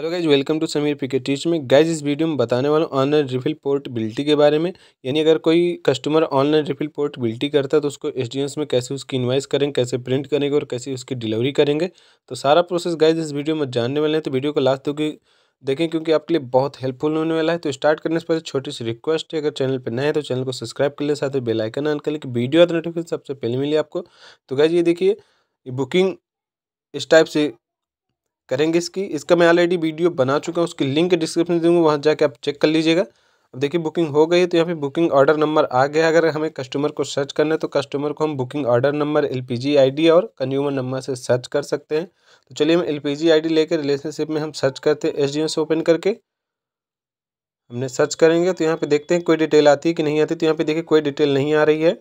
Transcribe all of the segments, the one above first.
hello guys welcome to Sameer cricket teach में guys इस video में बताने वाला हूँ ऑनलाइन रिफिल पोर्टबिलिटी के बारे में यानी अगर कोई कस्टमर ऑनलाइन रिफिल पोर्टबिलिटी करता है तो उसको एस में कैसे उसकी इन्वाइस करेंगे कैसे प्रिंट करेंगे और कैसे उसकी डिलीवरी करेंगे तो सारा प्रोसेस गाइज इस वीडियो में जानने वाले हैं तो वीडियो को लास्ट तक देखें क्योंकि आपके लिए बहुत हेल्पफुल होने वाला है तो स्टार्ट करने से पहले छोटी सी रिक्वेस्ट है अगर चैनल पर नए हैं तो चैनल को सब्सक्राइब कर ले साथ ही बेलाइकन ऑन कर ले कि वीडियो और तो नोटिफिकेशन सबसे पहले मिले आपको तो गाइज ये देखिए बुकिंग इस टाइप से करेंगे इसकी इसका मैं ऑलरेडी वीडियो बना चुका हूँ उसकी लिंक डिस्क्रिप्शन में दूंगा वहाँ जाके आप चेक कर लीजिएगा अब देखिए बुकिंग हो गई तो यहाँ पे बुकिंग ऑर्डर नंबर आ गया अगर हमें कस्टमर को सर्च करना है तो कस्टमर को हम booking order number L P और कंज्यूमर नंबर से सर्च कर सकते हैं तो चलिए हम एलपीजी आईडी लेकर रिलेशनशिप में हम सर्च करते हैं एस से ओपन करके हमने सर्च करेंगे तो यहाँ पर देखते हैं कोई डिटेल आती है कि नहीं आती तो यहाँ पर देखिए कोई डिटेल नहीं आ रही है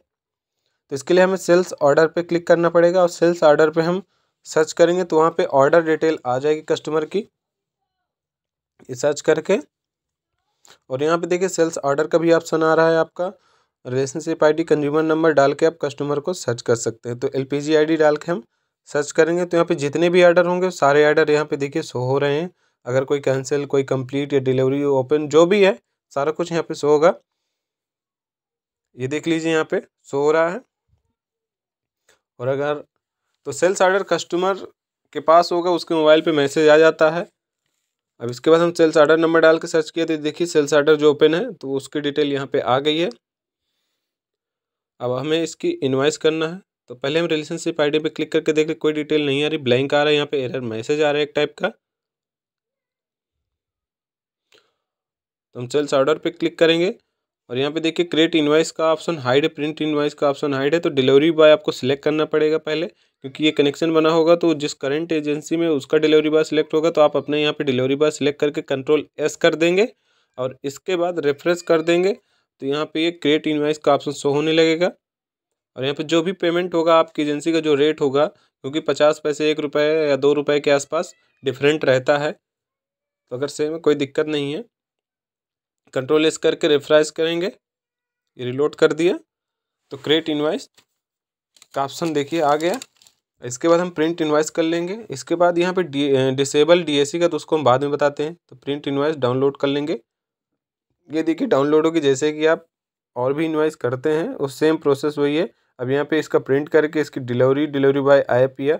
तो इसके लिए हमें सेल्स ऑर्डर पर क्लिक करना पड़ेगा और सेल्स ऑर्डर पर हम सर्च करेंगे तो वहाँ पे ऑर्डर डिटेल आ जाएगी कस्टमर की ये सर्च करके और यहाँ पे देखिए सेल्स ऑर्डर का भी ऑप्शन आ रहा है आपका रिलेशनशिप आईडी कंज्यूमर नंबर डाल के आप कस्टमर को सर्च कर सकते हैं तो एलपीजी आईडी डाल के हम सर्च करेंगे तो यहाँ पे जितने भी ऑर्डर होंगे सारे ऑर्डर यहाँ पे देखिए शो हो रहे हैं अगर कोई कैंसिल कोई कंप्लीट या डिलीवरी ओपन जो भी है सारा कुछ यहाँ पे शो होगा ये देख लीजिए यहाँ पे शो हो रहा है और अगर तो सेल्स आर्डर कस्टमर के पास होगा उसके मोबाइल पे मैसेज आ जाता है अब इसके बाद हम सेल्स आर्डर नंबर डाल के सर्च किए तो देखिए सेल्स आर्डर जो ओपन है तो उसकी डिटेल यहाँ पे आ गई है अब हमें इसकी इन्वाइस करना है तो पहले हम रिलेशनशिप आईडी पे क्लिक करके देख रहे कोई डिटेल नहीं आ रही ब्लैंक आ रहा है यहाँ पे एरर मैसेज आ रहा है एक टाइप का तो हम सेल्स ऑर्डर पर क्लिक करेंगे और यहाँ पे देखिए क्रिएट इनवाइस का ऑप्शन हाइड है प्रिंट इनवाइस का ऑप्शन हाइड है तो डिलीवरी बॉय आपको सिलेक्ट करना पड़ेगा पहले क्योंकि ये कनेक्शन बना होगा तो जिस करंट एजेंसी में उसका डिलीवरी बॉय सिलेक्ट होगा तो आप अपने यहाँ पे डिलीवरी बॉय सिलेक्ट करके कंट्रोल एस कर देंगे और इसके बाद रेफरेंस कर देंगे तो यहाँ पर ये क्रिएट इन्वाइस का ऑप्शन शो होने लगेगा और यहाँ पर जो भी पेमेंट होगा आपकी एजेंसी का जो रेट होगा क्योंकि पचास पैसे एक रुपये या दो रुपये के आसपास डिफरेंट रहता है तो अगर सेम कोई दिक्कत नहीं है कंट्रोल एस करके रेफ्राइज करेंगे रिलोड कर दिया तो क्रिएट इनवाइस का ऑप्शन देखिए आ गया इसके बाद हम प्रिंट इनवाइस कर लेंगे इसके बाद यहाँ पे डी डिसेबल डीएससी का तो उसको हम बाद में बताते हैं तो प्रिंट इनवाइस डाउनलोड कर लेंगे ये देखिए डाउनलोड होगी जैसे कि आप और भी इनवाइस करते हैं उस सेम प्रोसेस वही है अब यहाँ पे इसका प्रिंट करके इसकी डिलीवरी डिलीवरी बाय ऐप या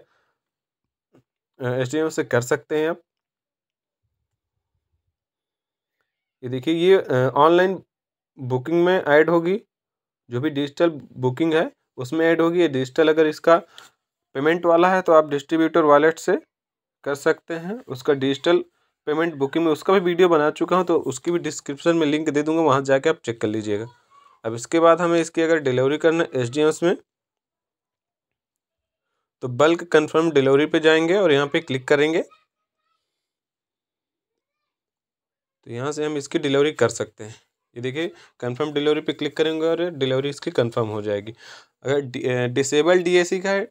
एच से कर सकते हैं आप ये देखिए ये ऑनलाइन बुकिंग में ऐड होगी जो भी डिजिटल बुकिंग है उसमें ऐड होगी ये डिजिटल अगर इसका पेमेंट वाला है तो आप डिस्ट्रीब्यूटर वॉलेट से कर सकते हैं उसका डिजिटल पेमेंट बुकिंग में उसका भी वीडियो बना चुका हूँ तो उसकी भी डिस्क्रिप्शन में लिंक दे दूँगा वहाँ जाके आप चेक कर लीजिएगा अब इसके बाद हमें इसकी अगर डिलीवरी करना एस में तो बल्क कन्फर्म डिलीवरी पे जाएंगे और यहाँ पे क्लिक करेंगे तो यहाँ से हम इसकी डिलीवरी कर सकते हैं ये देखिए कंफर्म डिलीवरी पे क्लिक करेंगे और डिलीवरी इसकी कंफर्म हो जाएगी अगर डिसेबल डीएसी का है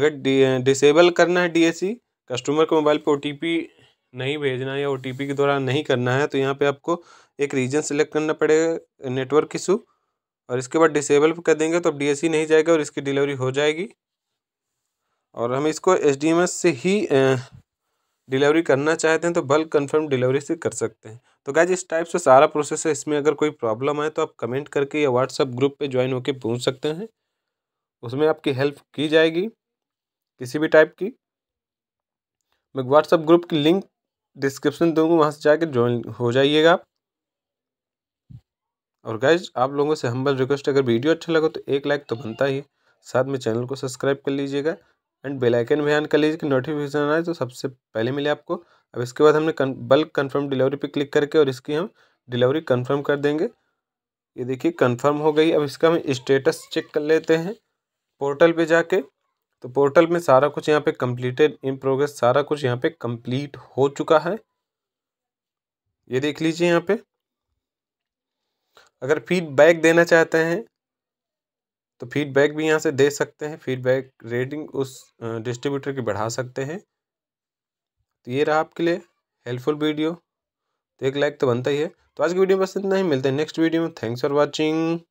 अगर डिसेबल करना है डीएसी कस्टमर को मोबाइल पे ओटीपी नहीं भेजना है या ओटीपी के दौरान नहीं करना है तो यहाँ पे आपको एक रीजन सेलेक्ट करना पड़ेगा नेटवर्क इशू और इसके बाद डिसेबल कर देंगे तो अब सी नहीं जाएगा और इसकी डिलीवरी हो जाएगी और हम इसको एच से ही डिलीवरी करना चाहते हैं तो बल्क कन्फर्म डिलीवरी से कर सकते हैं तो गाइज इस टाइप से सारा प्रोसेस है इसमें अगर कोई प्रॉब्लम आए तो आप कमेंट करके या व्हाट्सअप ग्रुप पे ज्वाइन होकर पूछ सकते हैं उसमें आपकी हेल्प की जाएगी किसी भी टाइप की मैं व्हाट्सअप ग्रुप की लिंक डिस्क्रिप्शन दूंगा वहाँ से जाके ज्वाइन हो जाइएगा आप और गाइज आप लोगों से हम्बल रिक्वेस्ट अगर वीडियो अच्छा लगा तो एक लाइक तो बनता ही साथ में चैनल को सब्सक्राइब कर लीजिएगा एंड बेल आइकन भी ऑन कर लीजिए कि नोटिफिकेशन आए तो सबसे पहले मिले आपको अब इसके बाद हमने बल्क कन्फर्म डिलीवरी पर क्लिक करके और इसकी हम डिलीवरी कन्फर्म कर देंगे ये देखिए कन्फर्म हो गई अब इसका हम स्टेटस चेक कर लेते हैं पोर्टल पर जाके तो पोर्टल में सारा कुछ यहाँ पे कंप्लीटेड इन प्रोग्रेस सारा कुछ यहाँ पे कंप्लीट हो चुका है ये देख लीजिए यहाँ पे अगर फीडबैक देना चाहते हैं तो फीडबैक भी यहाँ से दे सकते हैं फीडबैक रेटिंग उस डिस्ट्रीब्यूटर की बढ़ा सकते हैं तो ये रहा आपके लिए हेल्पफुल वीडियो तो एक लाइक तो बनता ही है तो आज की वीडियो बस इतना ही मिलते हैं नेक्स्ट वीडियो में थैंक्स फॉर वॉचिंग